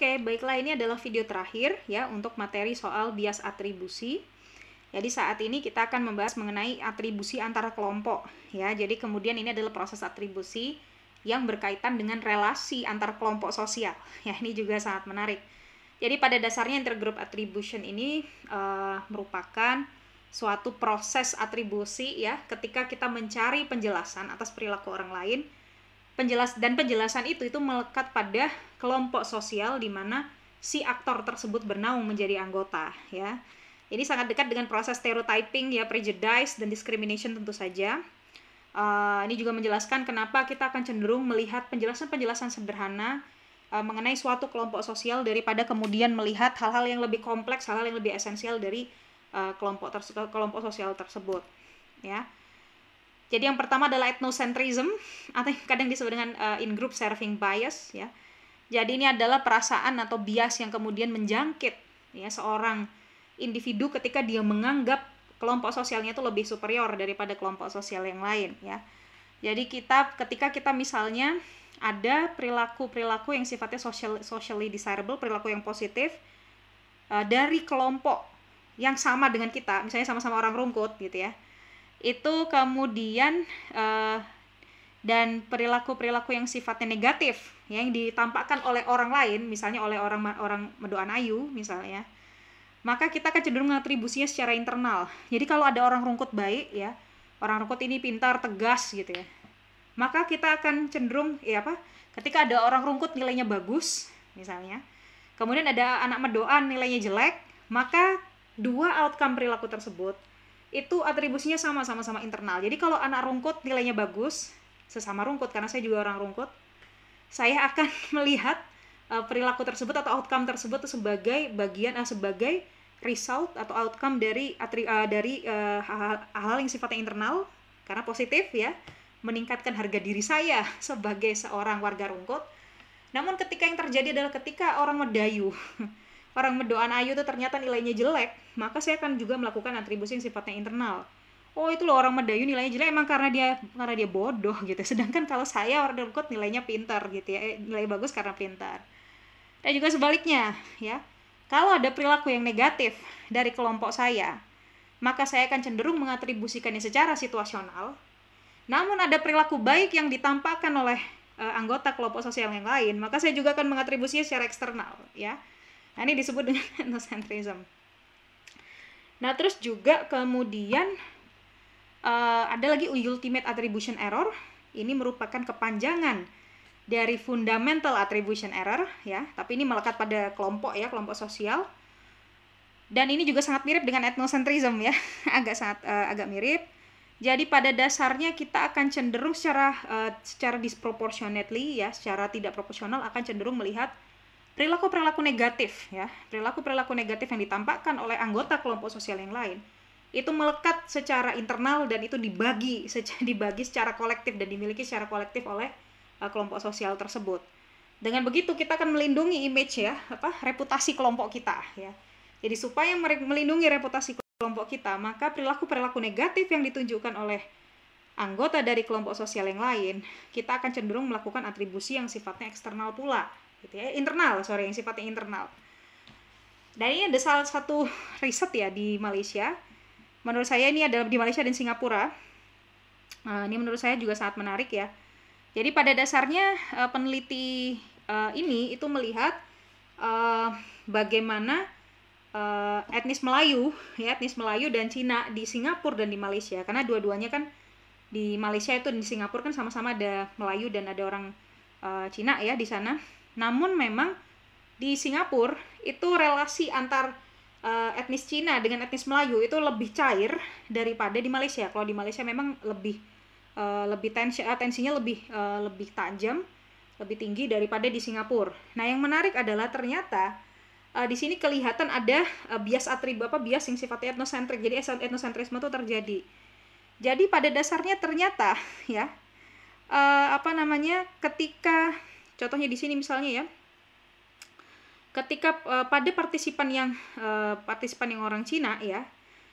Oke, baiklah ini adalah video terakhir ya untuk materi soal bias atribusi. Jadi saat ini kita akan membahas mengenai atribusi antara kelompok ya. Jadi kemudian ini adalah proses atribusi yang berkaitan dengan relasi antar kelompok sosial. Ya, ini juga sangat menarik. Jadi pada dasarnya intergroup attribution ini uh, merupakan suatu proses atribusi ya ketika kita mencari penjelasan atas perilaku orang lain penjelas dan penjelasan itu itu melekat pada kelompok sosial di mana si aktor tersebut bernaung menjadi anggota ya. Ini sangat dekat dengan proses stereotyping ya, prejudice dan discrimination tentu saja. Uh, ini juga menjelaskan kenapa kita akan cenderung melihat penjelasan-penjelasan sederhana uh, mengenai suatu kelompok sosial daripada kemudian melihat hal-hal yang lebih kompleks, hal-hal yang lebih esensial dari uh, kelompok kelompok sosial tersebut. Ya. Jadi yang pertama adalah ethnocentrism atau yang kadang disebut dengan uh, in-group serving bias ya. Jadi ini adalah perasaan atau bias yang kemudian menjangkit ya seorang individu ketika dia menganggap kelompok sosialnya itu lebih superior daripada kelompok sosial yang lain ya. Jadi kita ketika kita misalnya ada perilaku-perilaku yang sifatnya social, socially desirable, perilaku yang positif uh, dari kelompok yang sama dengan kita, misalnya sama-sama orang rungkut gitu ya itu kemudian uh, dan perilaku-perilaku yang sifatnya negatif ya, yang ditampakkan oleh orang lain misalnya oleh orang orang medoan ayu misalnya maka kita akan cenderung mengatribusinya secara internal jadi kalau ada orang rungkut baik ya orang rungkut ini pintar tegas gitu ya maka kita akan cenderung ya apa ketika ada orang rungkut nilainya bagus misalnya kemudian ada anak medoan nilainya jelek maka dua outcome perilaku tersebut itu atribusinya sama sama sama internal. Jadi kalau anak rungkut nilainya bagus, sesama rungkut karena saya juga orang rungkut, saya akan melihat uh, perilaku tersebut atau outcome tersebut sebagai bagian uh, sebagai result atau outcome dari atri, uh, dari hal hal-hal yang sifatnya internal karena positif ya, meningkatkan harga diri saya sebagai seorang warga rungkut. Namun ketika yang terjadi adalah ketika orang Medayu orang mendoan ayu itu ternyata nilainya jelek, maka saya akan juga melakukan atribusi yang sifatnya internal. Oh itu loh orang Medayu nilainya jelek emang karena dia karena dia bodoh gitu. Sedangkan kalau saya orang kot nilainya pintar gitu ya, eh, nilai bagus karena pintar. Dan juga sebaliknya ya, kalau ada perilaku yang negatif dari kelompok saya, maka saya akan cenderung mengatribusikannya secara situasional. Namun ada perilaku baik yang ditampakkan oleh uh, anggota kelompok sosial yang lain, maka saya juga akan mengatribusinya secara eksternal ya Nah, ini disebut dengan ethnocentrism. Nah, terus juga kemudian uh, ada lagi ultimate attribution error. Ini merupakan kepanjangan dari fundamental attribution error ya, tapi ini melekat pada kelompok ya, kelompok sosial. Dan ini juga sangat mirip dengan ethnocentrism ya, agak sangat uh, agak mirip. Jadi pada dasarnya kita akan cenderung secara uh, secara disproportionately ya, secara tidak proporsional akan cenderung melihat perilaku-perilaku negatif ya, perilaku-perilaku negatif yang ditampakkan oleh anggota kelompok sosial yang lain itu melekat secara internal dan itu dibagi secara dibagi secara kolektif dan dimiliki secara kolektif oleh uh, kelompok sosial tersebut. Dengan begitu kita akan melindungi image ya, apa reputasi kelompok kita ya. Jadi supaya melindungi reputasi kelompok kita, maka perilaku-perilaku negatif yang ditunjukkan oleh anggota dari kelompok sosial yang lain, kita akan cenderung melakukan atribusi yang sifatnya eksternal pula gitu ya internal sorry yang sifatnya internal dan ini ada salah satu riset ya di Malaysia menurut saya ini adalah di Malaysia dan Singapura uh, ini menurut saya juga sangat menarik ya jadi pada dasarnya eh, peneliti eh, ini itu melihat bagaimana etnis Melayu ya etnis Melayu dan Cina di Singapura dan di Malaysia karena dua-duanya kan di Malaysia itu dan di Singapura kan sama-sama ada Melayu dan ada orang uh, Cina ya di sana namun memang di Singapura itu relasi antar uh, etnis Cina dengan etnis Melayu itu lebih cair daripada di Malaysia. Kalau di Malaysia memang lebih uh, lebih tensi uh, tensinya lebih uh, lebih tajam, lebih tinggi daripada di Singapura. Nah, yang menarik adalah ternyata uh, di sini kelihatan ada uh, bias atribut apa bias yang sifatnya etnosentrik. Jadi etnosentrisme itu terjadi. Jadi pada dasarnya ternyata ya uh, apa namanya ketika Contohnya di sini misalnya ya. Ketika uh, pada partisipan yang uh, partisipan yang orang Cina ya,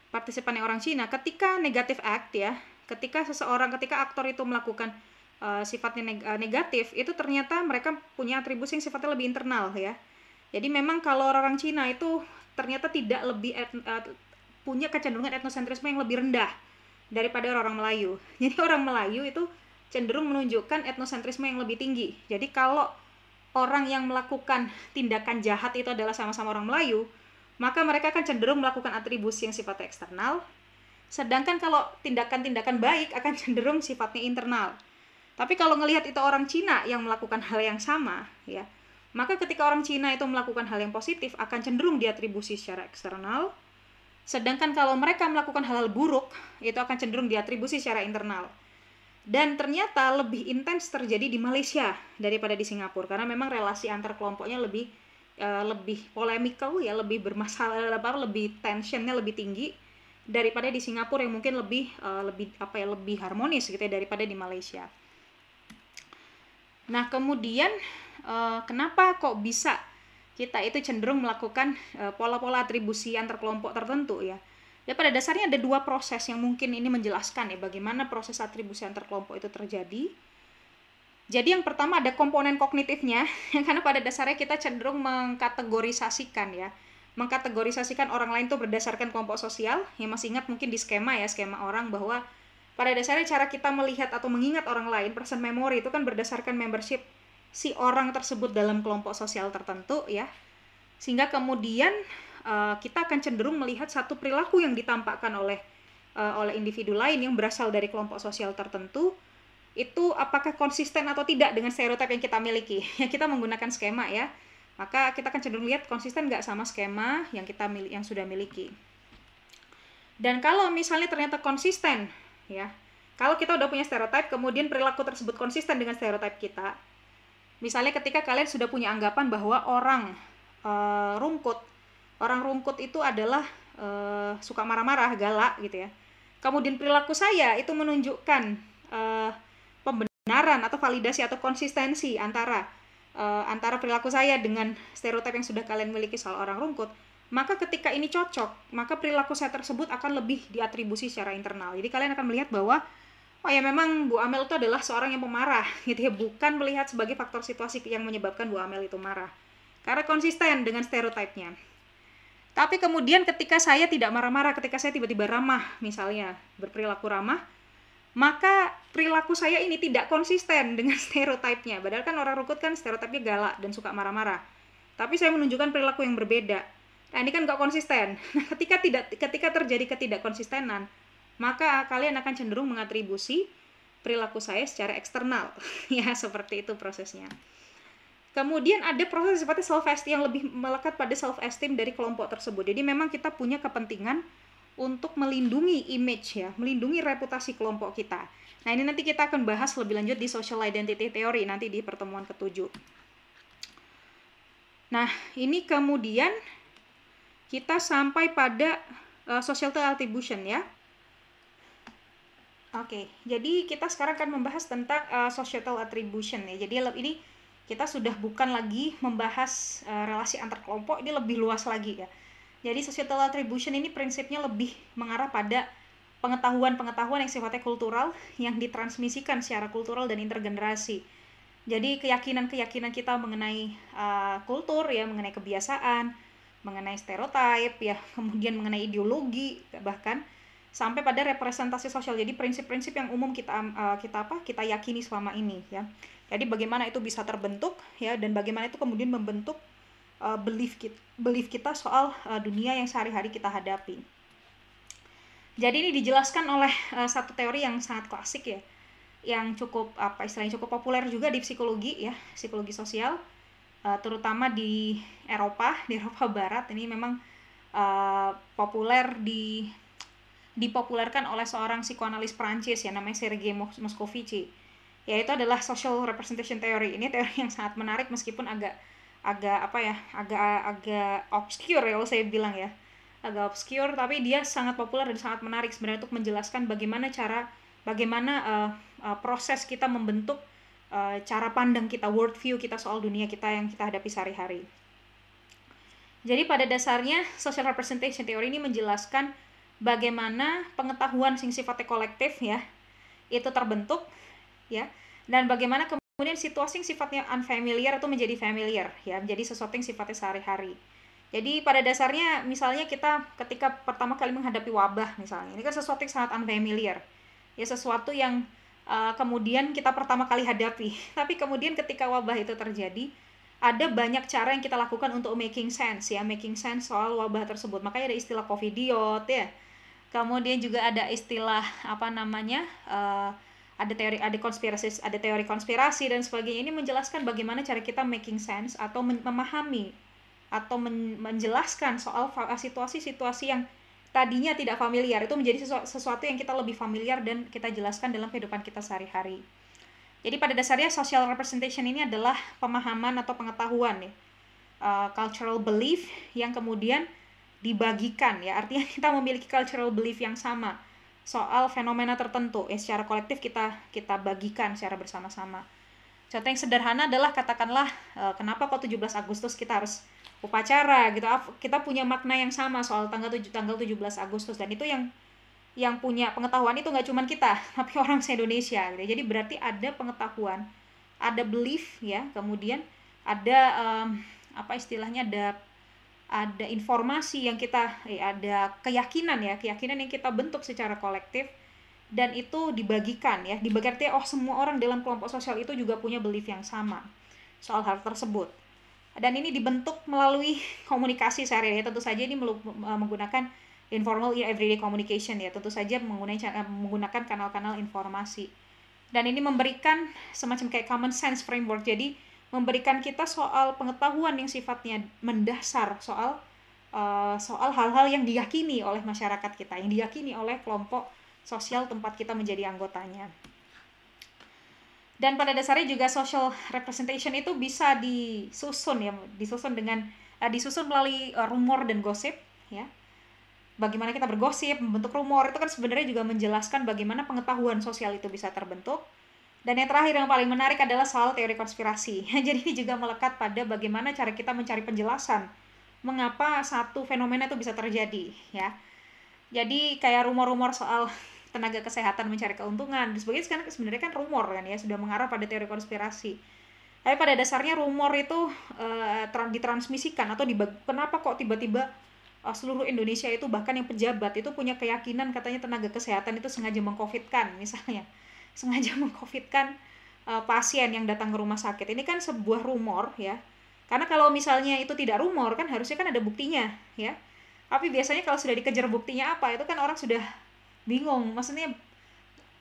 partisipan yang orang Cina ketika negatif act ya, ketika seseorang ketika aktor itu melakukan uh, sifatnya neg negatif itu ternyata mereka punya atribusi yang sifatnya lebih internal ya. Jadi memang kalau orang-orang Cina itu ternyata tidak lebih uh, punya kecenderungan etnosentrisme yang lebih rendah daripada orang-orang Melayu. Jadi orang Melayu itu cenderung menunjukkan etnosentrisme yang lebih tinggi. Jadi kalau orang yang melakukan tindakan jahat itu adalah sama-sama orang Melayu, maka mereka akan cenderung melakukan atribusi yang sifatnya eksternal, sedangkan kalau tindakan-tindakan baik akan cenderung sifatnya internal. Tapi kalau ngelihat itu orang Cina yang melakukan hal yang sama, ya, maka ketika orang Cina itu melakukan hal yang positif akan cenderung diatribusi secara eksternal, sedangkan kalau mereka melakukan hal-hal buruk itu akan cenderung diatribusi secara internal. Dan ternyata lebih intens terjadi di Malaysia daripada di Singapura karena memang relasi antar kelompoknya lebih uh, lebih polemikal ya, lebih bermasalah apa lebih tensionnya lebih tinggi daripada di Singapura yang mungkin lebih uh, lebih apa ya lebih harmonis gitu ya daripada di Malaysia. Nah, kemudian uh, kenapa kok bisa kita itu cenderung melakukan pola-pola uh, atribusi antar kelompok tertentu ya? Ya pada dasarnya ada dua proses yang mungkin ini menjelaskan ya bagaimana proses atribusi antar kelompok itu terjadi. Jadi yang pertama ada komponen kognitifnya, karena pada dasarnya kita cenderung mengkategorisasikan ya. Mengkategorisasikan orang lain itu berdasarkan kelompok sosial, ya masih ingat mungkin di skema ya, skema orang bahwa pada dasarnya cara kita melihat atau mengingat orang lain, present memory itu kan berdasarkan membership si orang tersebut dalam kelompok sosial tertentu ya. Sehingga kemudian uh, kita akan cenderung melihat satu perilaku yang ditampakkan oleh uh, oleh individu lain yang berasal dari kelompok sosial tertentu itu apakah konsisten atau tidak dengan stereotip yang kita miliki ya kita menggunakan skema ya maka kita akan cenderung lihat konsisten nggak sama skema yang kita mil yang sudah miliki dan kalau misalnya ternyata konsisten ya kalau kita udah punya stereotip kemudian perilaku tersebut konsisten dengan stereotip kita misalnya ketika kalian sudah punya anggapan bahwa orang e, eh, rungkut Orang rungkut itu adalah e, suka marah-marah, galak gitu ya. Kemudian perilaku saya itu menunjukkan e, pembenaran atau validasi atau konsistensi antara e, antara perilaku saya dengan stereotip yang sudah kalian miliki soal orang rungkut. Maka ketika ini cocok, maka perilaku saya tersebut akan lebih diatribusi secara internal. Jadi kalian akan melihat bahwa oh ya memang Bu Amel itu adalah seorang yang pemarah gitu ya bukan melihat sebagai faktor situasi yang menyebabkan Bu Amel itu marah karena konsisten dengan stereotipnya tapi kemudian ketika saya tidak marah-marah, ketika saya tiba-tiba ramah misalnya, berperilaku ramah, maka perilaku saya ini tidak konsisten dengan stereotipnya. Padahal kan orang rukut kan stereotipnya galak dan suka marah-marah. Tapi saya menunjukkan perilaku yang berbeda. Nah, ini kan nggak konsisten. Nah, ketika tidak ketika terjadi ketidakkonsistenan, maka kalian akan cenderung mengatribusi perilaku saya secara eksternal. ya, seperti itu prosesnya. Kemudian ada proses sifatnya self esteem yang lebih melekat pada self esteem dari kelompok tersebut. Jadi memang kita punya kepentingan untuk melindungi image ya, melindungi reputasi kelompok kita. Nah, ini nanti kita akan bahas lebih lanjut di social identity theory nanti di pertemuan ketujuh. Nah, ini kemudian kita sampai pada uh, social attribution ya. Oke, okay, jadi kita sekarang akan membahas tentang uh, societal attribution ya. Jadi ini kita sudah bukan lagi membahas uh, relasi antar kelompok ini lebih luas lagi ya. Jadi societal attribution ini prinsipnya lebih mengarah pada pengetahuan-pengetahuan yang sifatnya kultural yang ditransmisikan secara kultural dan intergenerasi. Jadi keyakinan-keyakinan kita mengenai uh, kultur ya, mengenai kebiasaan, mengenai stereotip ya, kemudian mengenai ideologi bahkan sampai pada representasi sosial. Jadi prinsip-prinsip yang umum kita uh, kita apa? kita yakini selama ini ya. Jadi bagaimana itu bisa terbentuk ya dan bagaimana itu kemudian membentuk uh, belief kita, belief kita soal uh, dunia yang sehari-hari kita hadapi. Jadi ini dijelaskan oleh uh, satu teori yang sangat klasik ya, yang cukup apa istilahnya cukup populer juga di psikologi ya, psikologi sosial, uh, terutama di Eropa, di Eropa Barat ini memang uh, populer di dipopulerkan oleh seorang psikoanalis Prancis ya namanya Sergei Moscovici yaitu adalah social representation theory ini teori yang sangat menarik meskipun agak agak apa ya agak agak obscure ya kalau saya bilang ya agak obscure tapi dia sangat populer dan sangat menarik sebenarnya untuk menjelaskan bagaimana cara bagaimana uh, uh, proses kita membentuk uh, cara pandang kita world view kita soal dunia kita yang kita hadapi sehari-hari jadi pada dasarnya social representation theory ini menjelaskan bagaimana pengetahuan sing sifatnya kolektif ya itu terbentuk ya dan bagaimana kemudian situasi yang sifatnya unfamiliar itu menjadi familiar ya menjadi sesuatu yang sifatnya sehari-hari jadi pada dasarnya misalnya kita ketika pertama kali menghadapi wabah misalnya ini kan sesuatu yang sangat unfamiliar ya sesuatu yang uh, kemudian kita pertama kali hadapi tapi kemudian ketika wabah itu terjadi ada banyak cara yang kita lakukan untuk making sense ya making sense soal wabah tersebut makanya ada istilah covidiot ya kemudian juga ada istilah apa namanya uh, ada teori ada konspirasi ada teori konspirasi dan sebagainya ini menjelaskan bagaimana cara kita making sense atau memahami atau men menjelaskan soal eh, situasi-situasi yang tadinya tidak familiar itu menjadi sesu sesuatu yang kita lebih familiar dan kita jelaskan dalam kehidupan kita sehari-hari. Jadi pada dasarnya social representation ini adalah pemahaman atau pengetahuan nih uh, cultural belief yang kemudian dibagikan ya artinya kita memiliki cultural belief yang sama soal fenomena tertentu ya secara kolektif kita kita bagikan secara bersama-sama. Contoh yang sederhana adalah katakanlah eh, kenapa kok 17 Agustus kita harus upacara gitu. Kita punya makna yang sama soal tanggal 7 tanggal 17 Agustus dan itu yang yang punya pengetahuan itu nggak cuma kita, tapi orang se-Indonesia gitu. Ya. Jadi berarti ada pengetahuan, ada belief ya, kemudian ada um, apa istilahnya ada ada informasi yang kita eh, ada keyakinan ya keyakinan yang kita bentuk secara kolektif dan itu dibagikan ya dibagikan oh semua orang dalam kelompok sosial itu juga punya belief yang sama soal hal tersebut dan ini dibentuk melalui komunikasi sehari-hari tentu saja ini eh, menggunakan informal ya, everyday communication ya tentu saja menggunakan eh, menggunakan kanal-kanal informasi dan ini memberikan semacam kayak common sense framework jadi memberikan kita soal pengetahuan yang sifatnya mendasar soal uh, soal hal-hal yang diyakini oleh masyarakat kita, yang diyakini oleh kelompok sosial tempat kita menjadi anggotanya. Dan pada dasarnya juga social representation itu bisa disusun ya, disusun dengan uh, disusun melalui uh, rumor dan gosip ya. Bagaimana kita bergosip, membentuk rumor itu kan sebenarnya juga menjelaskan bagaimana pengetahuan sosial itu bisa terbentuk dan yang terakhir yang paling menarik adalah soal teori konspirasi. Jadi ini juga melekat pada bagaimana cara kita mencari penjelasan mengapa satu fenomena itu bisa terjadi, ya. Jadi kayak rumor-rumor soal tenaga kesehatan mencari keuntungan, dan sebagainya sekarang sebenarnya kan rumor kan ya, sudah mengarah pada teori konspirasi. Tapi pada dasarnya rumor itu e, uh, ditransmisikan atau dibagi, kenapa kok tiba-tiba eh, seluruh Indonesia itu bahkan yang pejabat itu punya keyakinan katanya tenaga kesehatan itu sengaja mengkofitkan misalnya sengaja mengkofitkan uh, eh, pasien yang datang ke rumah sakit. Ini kan sebuah rumor ya. Karena kalau misalnya itu tidak rumor kan harusnya kan ada buktinya ya. Tapi biasanya kalau sudah dikejar buktinya apa itu kan orang sudah bingung. Maksudnya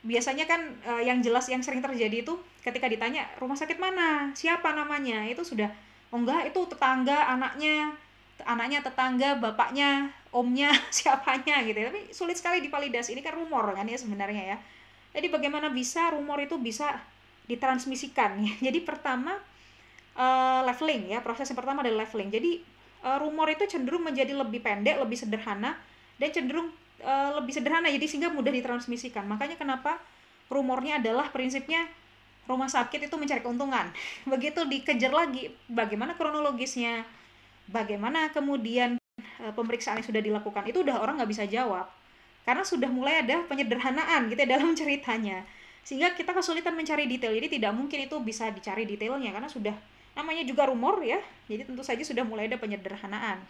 biasanya kan uh, yang jelas yang sering terjadi itu ketika ditanya rumah sakit mana, siapa namanya, itu sudah oh enggak itu tetangga anaknya anaknya tetangga bapaknya omnya siapanya gitu tapi sulit sekali divalidasi ini kan rumor kan ya sebenarnya ya jadi bagaimana bisa rumor itu bisa ditransmisikan? Jadi pertama uh, leveling ya, proses yang pertama adalah leveling. Jadi uh, rumor itu cenderung menjadi lebih pendek, lebih sederhana dan cenderung uh, lebih sederhana jadi sehingga mudah ditransmisikan. Makanya kenapa rumornya adalah prinsipnya rumah sakit itu mencari keuntungan. Begitu dikejar lagi bagaimana kronologisnya, bagaimana kemudian pemeriksaan yang sudah dilakukan, itu udah orang nggak bisa jawab karena sudah mulai ada penyederhanaan gitu ya dalam ceritanya sehingga kita kesulitan mencari detail jadi tidak mungkin itu bisa dicari detailnya karena sudah namanya juga rumor ya jadi tentu saja sudah mulai ada penyederhanaan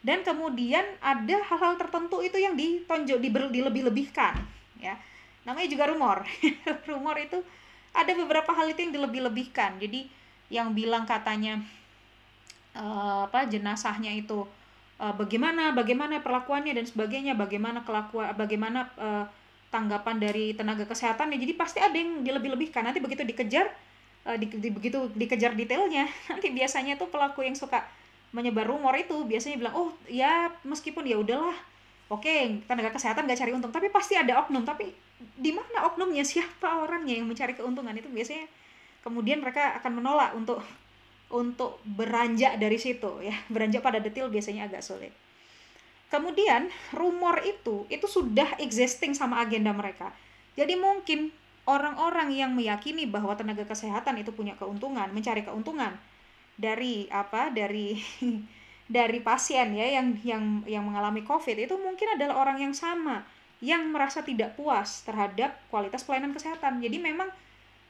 dan kemudian ada hal-hal tertentu itu yang ditonjol diberi, dilebih-lebihkan ya namanya juga rumor rumor itu ada beberapa hal itu yang dilebih-lebihkan jadi yang bilang katanya eh, apa jenazahnya itu uh, bagaimana bagaimana perlakuannya dan sebagainya bagaimana kelakuan bagaimana uh, tanggapan dari tenaga kesehatan jadi pasti ada yang lebih-lebih lebihkan nanti begitu dikejar uh, di, di, begitu dikejar detailnya nanti biasanya tuh pelaku yang suka menyebar rumor itu biasanya bilang oh ya meskipun ya udahlah oke tenaga kesehatan nggak cari untung tapi pasti ada oknum tapi di mana oknumnya siapa orangnya yang mencari keuntungan itu biasanya kemudian mereka akan menolak untuk untuk beranjak dari situ ya beranjak pada detail biasanya agak sulit kemudian rumor itu itu sudah existing sama agenda mereka jadi mungkin orang-orang yang meyakini bahwa tenaga kesehatan itu punya keuntungan mencari keuntungan dari apa dari dari pasien ya yang yang yang mengalami covid itu mungkin adalah orang yang sama yang merasa tidak puas terhadap kualitas pelayanan kesehatan jadi memang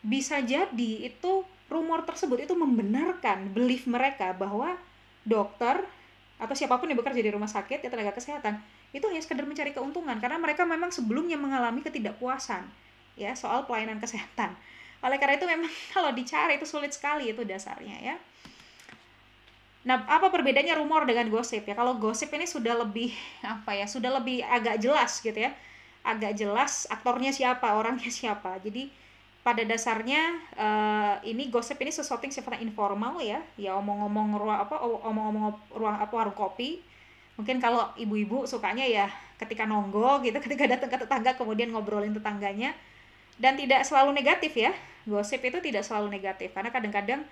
bisa jadi itu rumor tersebut itu membenarkan belief mereka bahwa dokter atau siapapun yang bekerja di rumah sakit ya tenaga kesehatan itu hanya sekedar mencari keuntungan karena mereka memang sebelumnya mengalami ketidakpuasan ya soal pelayanan kesehatan oleh karena itu memang kalau dicari itu sulit sekali itu dasarnya ya nah apa perbedaannya rumor dengan gosip ya kalau gosip ini sudah lebih apa ya sudah lebih agak jelas gitu ya agak jelas aktornya siapa orangnya siapa jadi pada dasarnya uh, ini gosip ini sesuatu yang sifatnya informal ya ya omong-omong ruang apa omong-omong ruang apa warung kopi mungkin kalau ibu-ibu sukanya ya ketika nonggo gitu ketika datang ke tetangga kemudian ngobrolin tetangganya dan tidak selalu negatif ya gosip itu tidak selalu negatif karena kadang-kadang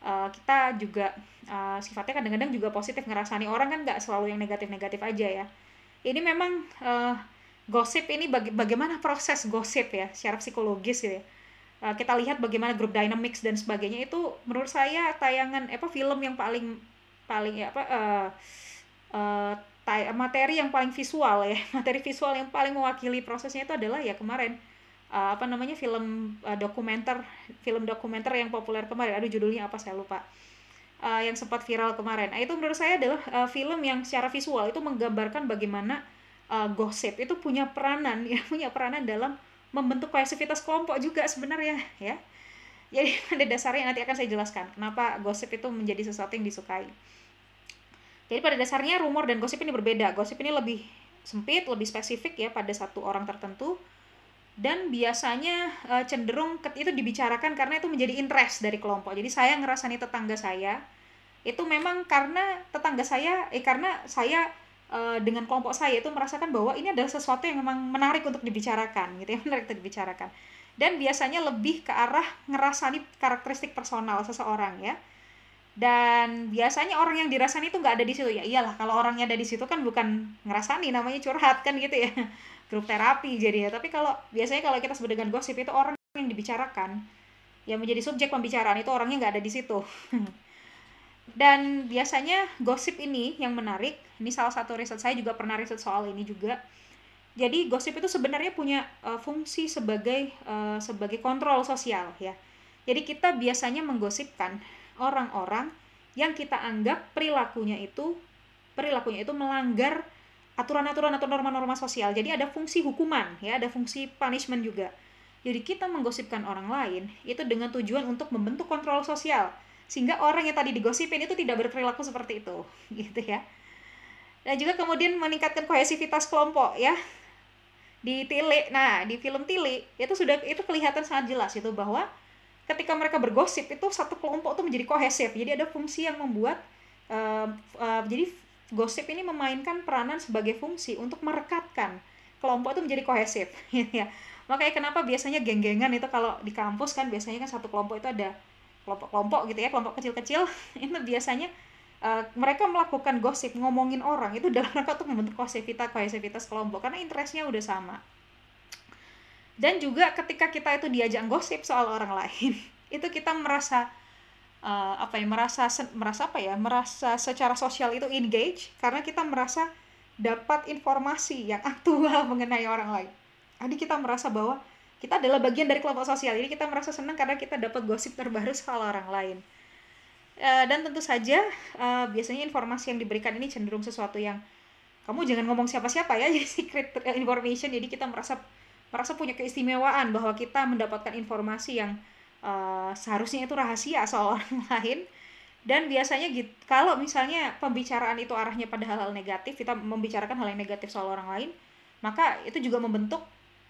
uh, kita juga uh, sifatnya kadang-kadang juga positif ngerasani orang kan nggak selalu yang negatif-negatif aja ya ini memang uh, gosip ini baga bagaimana proses gosip ya secara psikologis gitu ya Eh, kita lihat bagaimana grup dynamics dan sebagainya itu menurut saya tayangan apa film yang paling paling ya apa uh, uh, materi yang paling visual ya materi visual yang paling mewakili prosesnya itu adalah ya kemarin uh, apa namanya film uh, dokumenter film dokumenter yang populer kemarin aduh judulnya apa saya lupa uh, yang sempat viral kemarin nah, itu menurut saya adalah uh, film yang secara visual itu menggambarkan bagaimana uh, gosip itu punya peranan ya punya peranan dalam membentuk kohesivitas kelompok juga sebenarnya ya jadi pada dasarnya nanti akan saya jelaskan kenapa gosip itu menjadi sesuatu yang disukai jadi pada dasarnya rumor dan gosip ini berbeda gosip ini lebih sempit lebih spesifik ya pada satu orang tertentu dan biasanya eh, cenderung itu dibicarakan karena itu menjadi interest dari kelompok. Jadi saya ngerasani tetangga saya itu memang karena tetangga saya eh karena saya Eh, dengan kelompok saya itu merasakan bahwa ini adalah sesuatu yang memang menarik untuk dibicarakan gitu ya menarik untuk dibicarakan dan biasanya lebih ke arah ngerasani karakteristik personal seseorang ya dan biasanya orang yang dirasani itu nggak ada di situ ya iyalah kalau orangnya ada di situ kan bukan ngerasani namanya curhat kan gitu ya grup terapi jadi ya tapi kalau biasanya kalau kita sebut dengan gosip itu orang yang dibicarakan yang menjadi subjek pembicaraan itu orangnya nggak ada di situ Dan biasanya gosip ini yang menarik, ini salah satu riset saya juga pernah riset soal ini juga. Jadi gosip itu sebenarnya punya uh, fungsi sebagai uh, sebagai kontrol sosial ya. Jadi kita biasanya menggosipkan orang-orang yang kita anggap perilakunya itu perilakunya itu melanggar aturan-aturan atau norma-norma sosial. Jadi ada fungsi hukuman ya, ada fungsi punishment juga. Jadi kita menggosipkan orang lain itu dengan tujuan untuk membentuk kontrol sosial sehingga orang yang tadi digosipin itu tidak berperilaku seperti itu gitu ya dan juga kemudian meningkatkan kohesivitas kelompok ya di Tili nah di film Tili itu sudah itu kelihatan sangat jelas itu bahwa ketika mereka bergosip itu satu kelompok itu menjadi kohesif jadi ada fungsi yang membuat uh, uh, jadi gosip ini memainkan peranan sebagai fungsi untuk merekatkan kelompok itu menjadi kohesif gitu ya makanya kenapa biasanya geng-gengan itu kalau di kampus kan biasanya kan satu kelompok itu ada kelompok-kelompok gitu ya kelompok kecil-kecil itu biasanya Uh, mereka melakukan gosip ngomongin orang itu dalam rangka untuk membentuk kohesivitas kohesivitas kelompok karena interestnya udah sama dan juga ketika kita itu diajak gosip soal orang lain itu kita merasa uh, apa ya merasa merasa apa ya merasa secara sosial itu engage karena kita merasa dapat informasi yang aktual mengenai orang lain jadi kita merasa bahwa kita adalah bagian dari kelompok sosial ini kita merasa senang karena kita dapat gosip terbaru soal orang lain eh, dan tentu saja eh, biasanya informasi yang diberikan ini cenderung sesuatu yang kamu jangan ngomong siapa-siapa ya jadi secret eh, information jadi kita merasa merasa punya keistimewaan bahwa kita mendapatkan informasi yang uh, seharusnya itu rahasia soal orang lain dan biasanya gitu kalau misalnya pembicaraan itu arahnya pada hal-hal negatif kita membicarakan hal yang negatif soal orang lain maka itu juga membentuk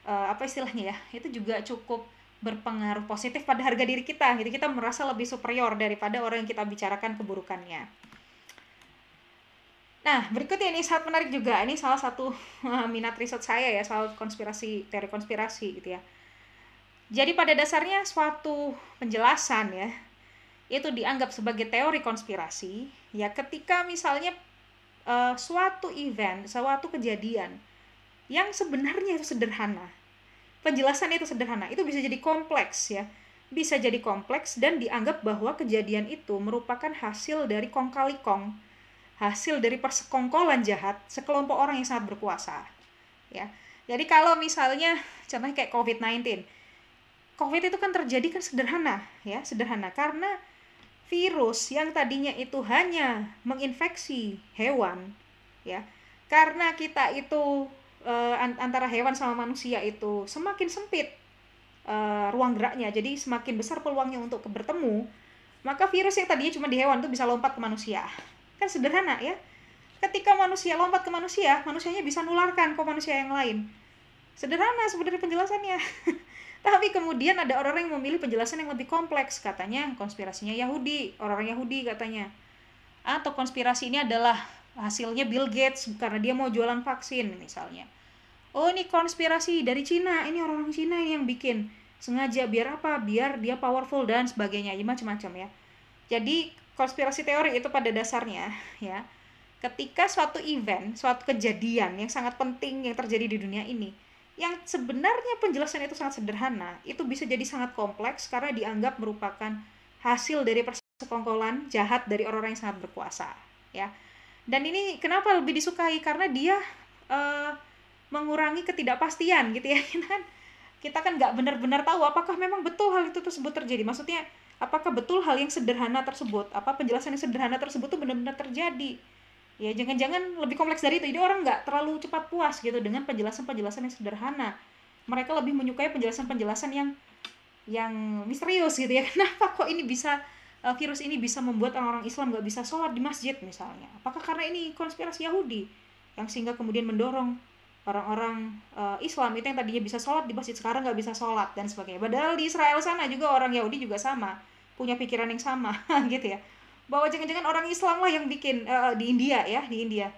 uh, apa istilahnya ya itu juga cukup berpengaruh positif pada harga diri kita gitu kita merasa lebih superior daripada orang yang kita bicarakan keburukannya nah berikutnya ini sangat menarik juga ini salah satu eh, minat riset saya ya soal konspirasi teori konspirasi gitu ya jadi pada dasarnya suatu penjelasan ya itu dianggap sebagai teori konspirasi ya ketika misalnya uh, suatu event suatu kejadian yang sebenarnya itu sederhana penjelasan itu sederhana itu bisa jadi kompleks ya bisa jadi kompleks dan dianggap bahwa kejadian itu merupakan hasil dari kong kali kong hasil dari persekongkolan jahat sekelompok orang yang sangat berkuasa ya jadi kalau misalnya contohnya kayak COVID-19 COVID itu kan terjadi kan sederhana ya sederhana karena virus yang tadinya itu hanya menginfeksi hewan ya karena kita itu uh, antara hewan sama manusia itu semakin sempit uh, ruang geraknya, jadi semakin besar peluangnya untuk bertemu, maka virus yang tadinya cuma di hewan tuh bisa lompat ke manusia. Kan sederhana ya. Ketika manusia lompat ke manusia, manusianya bisa nularkan ke manusia yang lain. Sederhana sebenarnya penjelasannya. Tapi kemudian ada orang yang memilih penjelasan yang lebih kompleks, katanya konspirasinya Yahudi, orang Yahudi katanya. Atau konspirasi ini adalah hasilnya Bill Gates karena dia mau jualan vaksin misalnya oh ini konspirasi dari Cina ini orang-orang Cina yang bikin sengaja biar apa biar dia powerful dan sebagainya ya macam-macam ya jadi konspirasi teori itu pada dasarnya ya ketika suatu event, suatu kejadian yang sangat penting yang terjadi di dunia ini, yang sebenarnya penjelasan itu sangat sederhana, itu bisa jadi sangat kompleks karena dianggap merupakan hasil dari persekongkolan jahat dari orang-orang yang sangat berkuasa, ya dan ini kenapa lebih disukai karena dia uh, mengurangi ketidakpastian gitu ya kita gitu kan kita kan nggak benar-benar tahu apakah memang betul hal itu tersebut terjadi maksudnya apakah betul hal yang sederhana tersebut apa penjelasan yang sederhana tersebut tuh benar-benar terjadi ya jangan-jangan lebih kompleks dari itu jadi orang nggak terlalu cepat puas gitu dengan penjelasan-penjelasan yang sederhana mereka lebih menyukai penjelasan-penjelasan yang yang misterius gitu ya kenapa kok ini bisa uh, virus ini bisa membuat orang-orang Islam gak bisa sholat di masjid misalnya apakah karena ini konspirasi Yahudi yang sehingga kemudian mendorong orang-orang uh, Islam itu yang tadinya bisa sholat di masjid sekarang gak bisa sholat dan sebagainya padahal di Israel sana juga orang Yahudi juga sama punya pikiran yang sama gitu ya bahwa jangan-jangan orang Islam lah yang bikin uh, di India ya di India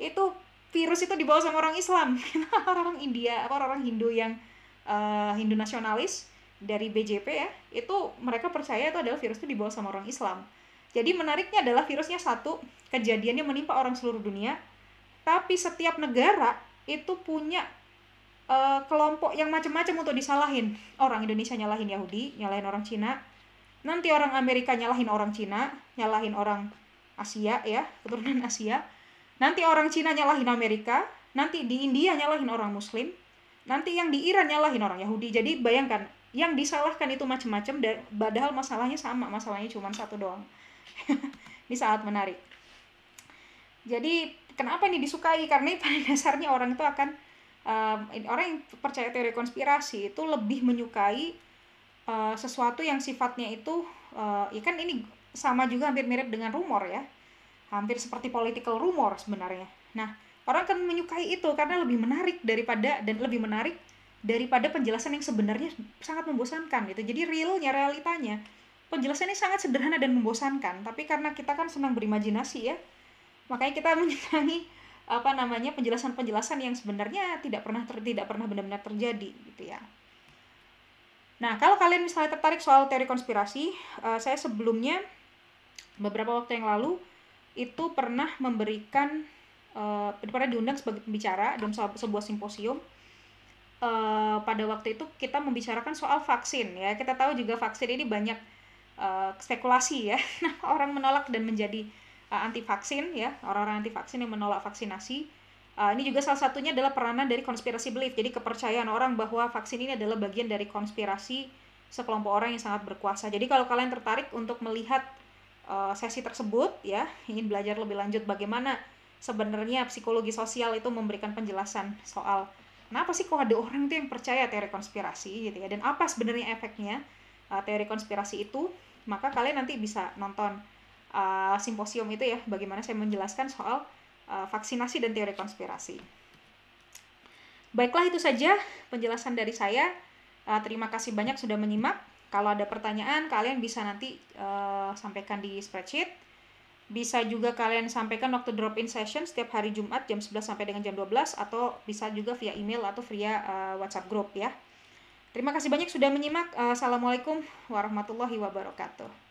itu virus itu dibawa sama orang Islam orang-orang India apa orang-orang Hindu yang uh, Hindu nasionalis dari BJP ya, itu mereka percaya itu adalah virus itu dibawa sama orang Islam. Jadi menariknya adalah virusnya satu, kejadiannya menimpa orang seluruh dunia, tapi setiap negara itu punya uh, kelompok yang macam-macam untuk disalahin. Orang Indonesia nyalahin Yahudi, nyalahin orang Cina, nanti orang Amerika nyalahin orang Cina, nyalahin orang Asia ya, keturunan Asia. Nanti orang Cina nyalahin Amerika, nanti di India nyalahin orang Muslim, nanti yang di Iran nyalahin orang Yahudi. Jadi bayangkan yang disalahkan itu macam-macam dan padahal masalahnya sama masalahnya cuma satu doang ini sangat menarik jadi kenapa ini disukai karena pada dasarnya orang itu akan um, orang yang percaya teori konspirasi itu lebih menyukai uh, sesuatu yang sifatnya itu uh, ya kan ini sama juga hampir mirip dengan rumor ya hampir seperti political rumor sebenarnya nah orang akan menyukai itu karena lebih menarik daripada dan lebih menarik daripada penjelasan yang sebenarnya sangat membosankan gitu. Jadi realnya, realitanya, penjelasannya sangat sederhana dan membosankan. Tapi karena kita kan senang berimajinasi ya, makanya kita menyenangi apa namanya penjelasan-penjelasan yang sebenarnya tidak pernah ter, tidak pernah benar-benar terjadi gitu ya. Nah, kalau kalian misalnya tertarik soal teori konspirasi, uh, saya sebelumnya beberapa waktu yang lalu itu pernah memberikan uh, eh, pernah diundang sebagai pembicara dalam sebuah simposium uh, pada waktu itu kita membicarakan soal vaksin ya kita tahu juga vaksin ini banyak uh, spekulasi ya orang menolak dan menjadi uh, eh, anti vaksin ya orang-orang anti vaksin yang menolak vaksinasi uh, ini juga salah satunya adalah peranan dari konspirasi belief jadi kepercayaan orang bahwa vaksin ini adalah bagian dari konspirasi sekelompok orang yang sangat berkuasa jadi kalau kalian tertarik untuk melihat uh, sesi tersebut ya ingin belajar lebih lanjut bagaimana sebenarnya psikologi sosial itu memberikan penjelasan soal kenapa sih kok ada orang tuh yang percaya teori konspirasi gitu ya dan apa sebenarnya efeknya uh, teori konspirasi itu maka kalian nanti bisa nonton uh, simposium itu ya bagaimana saya menjelaskan soal uh, vaksinasi dan teori konspirasi baiklah itu saja penjelasan dari saya uh, terima kasih banyak sudah menyimak kalau ada pertanyaan kalian bisa nanti uh, sampaikan di spreadsheet bisa juga kalian sampaikan waktu drop-in session setiap hari Jumat jam 11 sampai dengan jam 12 atau bisa juga via email atau via uh, WhatsApp group ya. Terima kasih banyak sudah menyimak. Eh, Assalamualaikum warahmatullahi wabarakatuh.